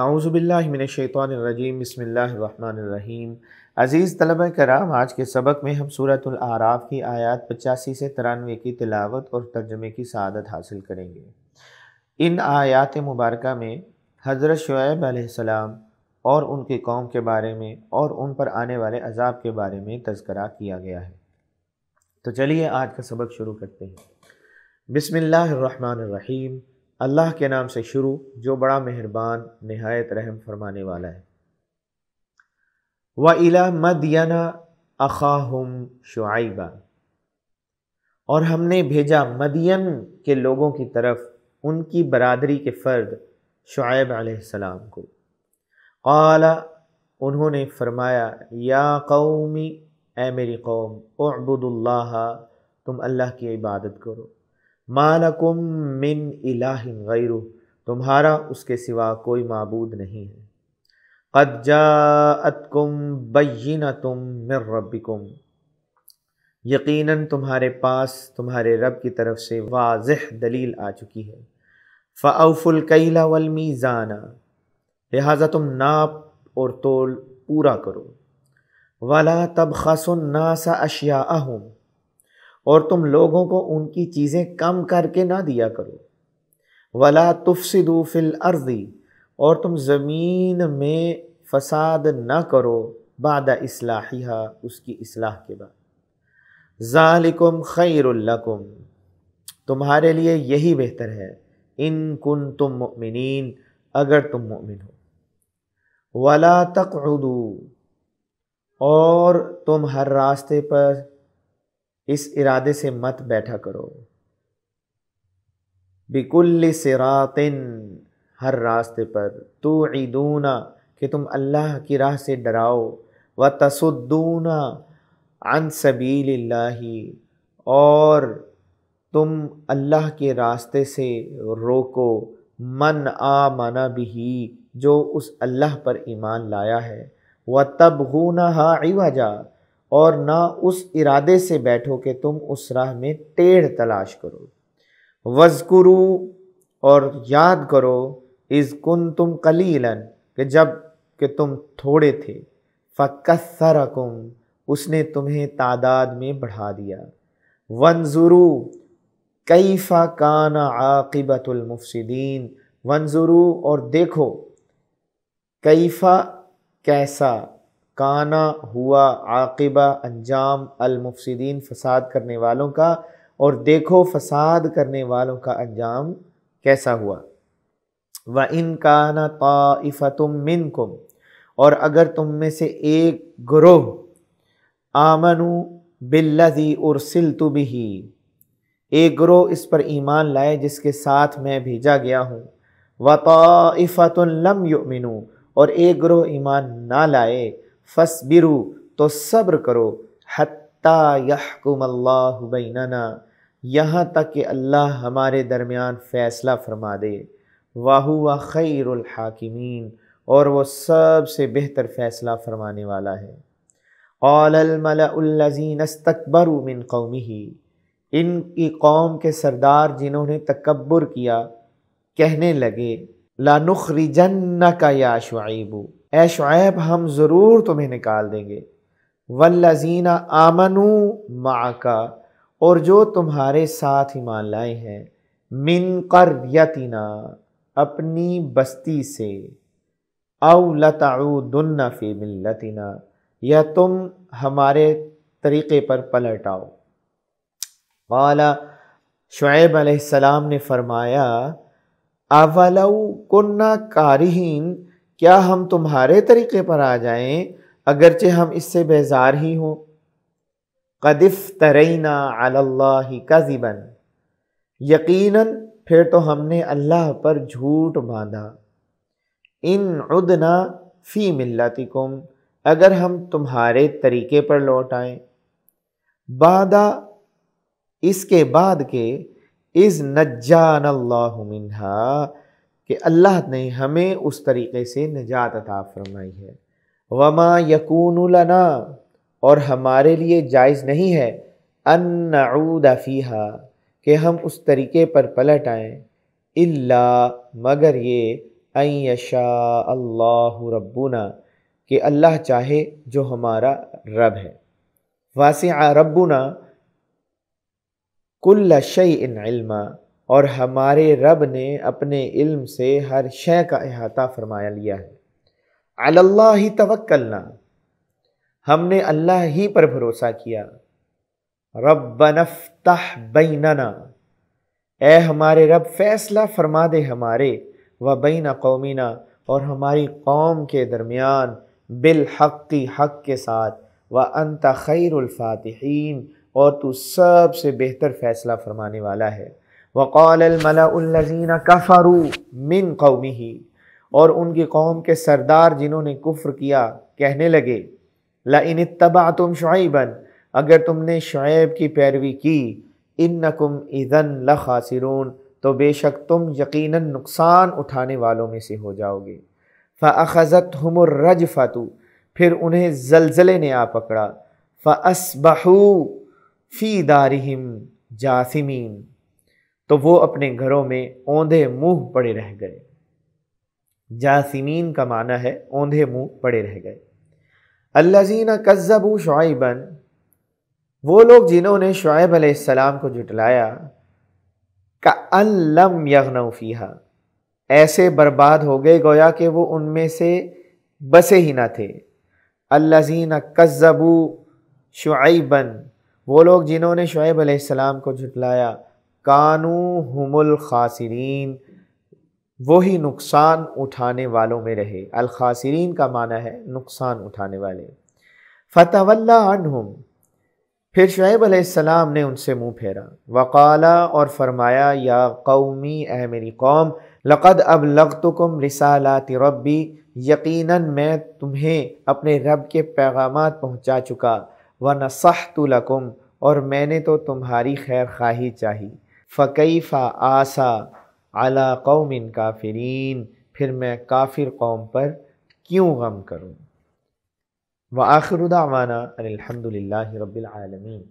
आउज़बिल्लिमिनशैतरजीम बसमीम अज़ीज़ तलब कराम आज के सबक में हम सूरत आराफ़ की आयात पचासी से तिरानवे की तिलावत और तर्जमे की सदत हासिल करेंगे इन आयात मुबारक में हज़रत शुएब आसमाम और उनकी कौम के बारे में और उन पर आने वाले अजाब के बारे में तस्करा किया गया है तो चलिए आज का सबक शुरू करते हैं बसमिल्लर रहीम अल्लाह के नाम से शुरू जो बड़ा मेहरबान नहायत रहम फरमाने वाला है व इला मदयना अखाहम शुआबा और हमने भेजा मदियन के लोगों की तरफ उनकी बरदरी के फ़र्द शुएब आसमाम को कला उन्होंने फरमाया या कौमी ए मेरी कौम अबुदुल्ला तुम अल्लाह की इबादत करो मानकुम मिन इलाहिन गैरु तुम्हारा उसके सिवा कोई मबूद नहीं है कद जातकुम तुम मिर रबिकुम यकीनन तुम्हारे पास तुम्हारे रब की तरफ से वाज दलील आ चुकी है फ़ाउफुल कैला वल मीज़ाना लिहाजा तुम नाप और तोल पूरा करो वाला तब खसुन्नासा अशिया और तुम लोगों को उनकी चीज़ें कम करके ना दिया करो वला तुफसिदू फिल अर्जी और तुम ज़मीन में फसाद न करो बाद इसलाहिया उसकी इसलाह के बाद ज़ालिकुम खैरुल्लकुम तुम्हारे लिए यही बेहतर है इन कुन तुम ममिन अगर तुम मुमिन हो वला तकदू और तुम हर रास्ते पर इस इरादे से मत बैठा करो बिकुल सिरातिन हर रास्ते पर तो ईदूना कि तुम अल्लाह की राह से डराओ व तसुद्दूना अन सबील और तुम अल्लाह के रास्ते से रोको मन आ मना भी जो उस अल्लाह पर ईमान लाया है व तब गुना इवाजा और ना उस इरादे से बैठो कि तुम उस राह में टेढ़ तलाश करो वजकुरु और याद करो इस कुन तुम कलीलन कि जब कि तुम थोड़े थे फ़कसरकुम उसने तुम्हें तादाद में बढ़ा दिया वनजुरु कैफ़ा कान आकिबतुलमफसदीन वनजुरु और देखो कैफ़ा कैसा काना हुआ आकिबा अंजाम अलमुफसदीन फसाद करने वालों का और देखो फसाद करने वालों का अंजाम कैसा हुआ व इन काना मिन कुम और अगर तुम में से एक ग्रोह आमनु बिल्लज़ी उर्सिल तुबिही एक ग्रोह इस पर ईमान लाए जिसके साथ मैं भेजा गया हूँ व ताइफ़तुल्लम मिनु और एक ग्रोह ईमान ना लाए फस बिरु तो सब्र करो हत्ता यहकुमल्लाबैनना यहाँ तक कि अल्लाह हमारे दरमियान फ़ैसला फरमा दे वाहु व ख़ैरहाकिमीन और वो सबसे बेहतर फ़ैसला फरमाने वाला है औलमलाजीन मिन कौमी ही इनकी कौम के सरदार जिन्होंने तकबर किया कहने लगे लानुखरी जन्न का या शुआबू ए शुब हम ज़रूर तुम्हें निकाल देंगे वल्लजीना आमनू माका और जो तुम्हारे साथ ईमान लाए हैं मिन करयतना अपनी बस्ती से अवलताउदन्ना फ़ी मिलतना या तुम हमारे तरीक़े पर पलट आओ वाला शुएब अलैहिस्सलाम ने फरमाया अवलऊ कन्ना कारहीन क्या हम तुम्हारे तरीक़े पर आ जाएं अगरचे हम इससे बेजार ही हों कदिफ तरीना अल्लाह कज़िबन यकीनन फिर तो हमने अल्लाह पर झूठ बांधा इन उदना फ़ी कुम अगर हम तुम्हारे तरीके पर लौट आए बादा इसके बाद के इज़ नज्जान अल्लाह मिन्हा कि अल्लाह ने हमें उस तरीके से निजात अता फरमाई है वमा यकून लना और हमारे लिए जायज़ नहीं है अनऊद फ़ीहा कि हम उस तरीके पर पलट आएँ इल्ला मगर ये अशा अल्लाह रब्बुना कि अल्लाह चाहे जो हमारा रब है वास रब्बुना कुल्ल शई इन और हमारे रब ने अपने इल्म से हर शय का अहाता फरमाया लिया है अल्लाह ही तवक्लना हमने अल्लाह ही पर भरोसा किया रबनफ्तः बैनना ए हमारे रब फैसला फरमा दे हमारे व बैन कौमीना और हमारी कौम के दरमियान बिलहक़ी हक के साथ व अनत खैरफातहन और तू सबसे बेहतर फ़ैसला फरमाने वाला है वक़ालमलाज़ीन कफ़रू मिन कौमी ही और उनकी कौम के सरदार जिन्होंने कुफ्र किया कहने लगे ला इन तबा तुम शुबन अगर तुमने शुएब की पैरवी की इन नकुम ईदन लखासिरून तो बेशक तुम यकीन नुकसान उठाने वालों में से हो जाओगे फ़ज़त हमर रज फ़तु फिर उन्हें जलजले ने आ पकड़ा फ़सबहू फ़ी दारहम जासिमीन तो वो अपने घरों में औंधे मुंह पड़े रह गए जासिमीन का माना है औंधे मुंह पड़े रह गए अल्लाजीना कज़बू शुबन वो लोग जिन्होंने शुब आसमाम को जुटलाया का अल्लम यगनफ़ीहा ऐसे बर्बाद हो गए गोया कि वो उनमें से बसे ही ना थे अल्लाजीना कज़बू शुबन वो लोग जिन्होंने शुब आसमाम को जुटलाया कानू हमुल खासरीन वही नुकसान उठाने वालों में रहे अलखासरीन का माना है नुकसान उठाने वाले फ़तवल्ला अनहुम फिर शुएब अलैहिस्सलाम ने उनसे मुंह फेरा वकाला और फरमाया या कौमी ए मेरी कौम लक़द अब लगतुकुम रिसालात रब्बी यकीनन मैं तुम्हें अपने रब के पैगाम पहुंचा चुका व नसहतुलकुम और मैंने तो तुम्हारी खैर खाही चाही फ़कीफ़ आसा अला कौम काफरीन फिर मैं काफिर कौम पर क्यों गम करूँ व आखिर दावाना अलहमदिल्ला रबालमीन